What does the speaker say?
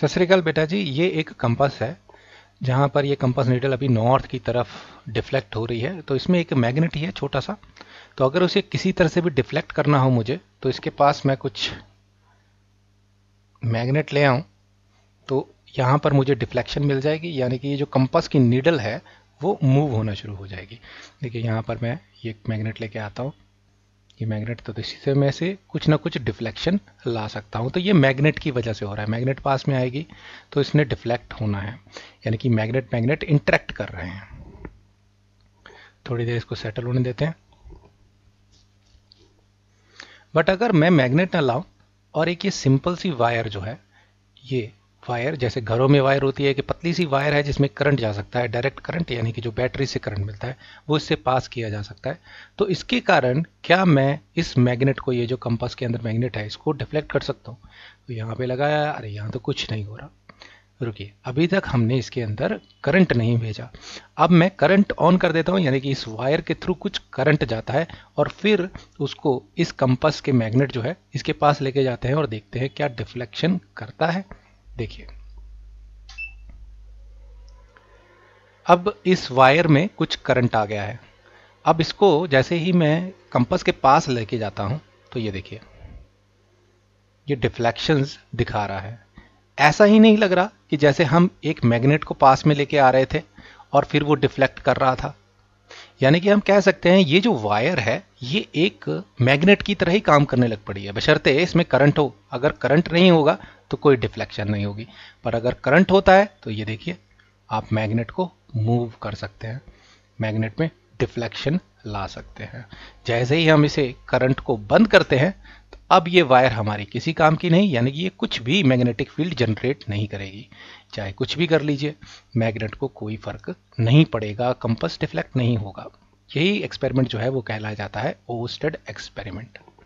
सत श्रीकाल बेटा जी ये एक कंपास है जहाँ पर ये कंपास नीडल अभी नॉर्थ की तरफ डिफ्लेक्ट हो रही है तो इसमें एक मैग्नेट ही है छोटा सा तो अगर उसे किसी तरह से भी डिफ्लेक्ट करना हो मुझे तो इसके पास मैं कुछ मैग्नेट ले आऊँ तो यहाँ पर मुझे डिफ्लेक्शन मिल जाएगी यानी कि ये जो कंपास की नीडल है वो मूव होना शुरू हो जाएगी देखिए यहाँ पर मैं ये मैग्नेट लेके आता हूँ ये मैग्नेट तो इसी में से कुछ ना कुछ डिफ्लेक्शन ला सकता हूँ तो ये मैग्नेट की वजह से हो रहा है मैग्नेट पास में आएगी तो इसने डिफ्लेक्ट होना है यानी कि मैग्नेट मैग्नेट इंट्रैक्ट कर रहे हैं थोड़ी देर इसको सेटल होने देते हैं बट अगर मैं मैग्नेट ना लाऊं और एक ये सिंपल सी वायर जो है ये वायर जैसे घरों में वायर होती है कि पतली सी वायर है जिसमें करंट जा सकता है डायरेक्ट करंट यानी कि जो बैटरी से करंट मिलता है वो इससे पास किया जा सकता है तो इसके कारण क्या मैं इस मैग्नेट को ये जो कंपास के अंदर मैग्नेट है इसको डिफ्लेक्ट कर सकता हूँ तो यहाँ पे लगाया अरे यहाँ तो कुछ नहीं हो रहा रुकिए अभी तक हमने इसके अंदर करंट नहीं भेजा अब मैं करंट ऑन कर देता हूँ यानी कि इस वायर के थ्रू कुछ करंट जाता है और फिर उसको इस कंपास के मैग्नेट जो है इसके पास लेके जाते हैं और देखते हैं क्या डिफ्लेक्शन करता है देखिए अब इस वायर में कुछ करंट आ गया है अब इसको जैसे ही मैं कंपस के पास लेके जाता हूं तो ये देखिए ये डिफ्लेक्शंस दिखा रहा है ऐसा ही नहीं लग रहा कि जैसे हम एक मैग्नेट को पास में लेके आ रहे थे और फिर वो डिफ्लेक्ट कर रहा था यानी कि हम कह सकते हैं ये जो वायर है ये एक मैग्नेट की तरह ही काम करने लग पड़ी है बशर्ते इसमें करंट हो अगर करंट नहीं होगा तो कोई डिफ्लेक्शन नहीं होगी पर अगर करंट होता है तो ये देखिए आप मैग्नेट को मूव कर सकते हैं मैग्नेट में डिफ्लेक्शन ला सकते हैं जैसे ही हम इसे करंट को बंद करते हैं तो अब ये वायर हमारी किसी काम की नहीं यानी कि ये कुछ भी मैग्नेटिक फील्ड जनरेट नहीं करेगी चाहे कुछ भी कर लीजिए मैग्नेट को कोई फर्क नहीं पड़ेगा कंपस डिफ्लेक्ट नहीं होगा यही एक्सपेरिमेंट जो है वो कहलाया जाता है ओस्टेड एक्सपेरिमेंट